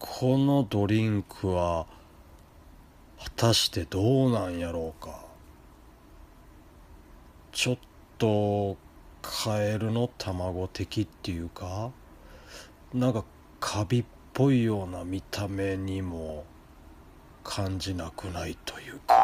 このドリンクは果たしてどうなんやろうかちょっとカエルの卵的っていうかなんかカビっぽいような見た目にも感じなくないというか。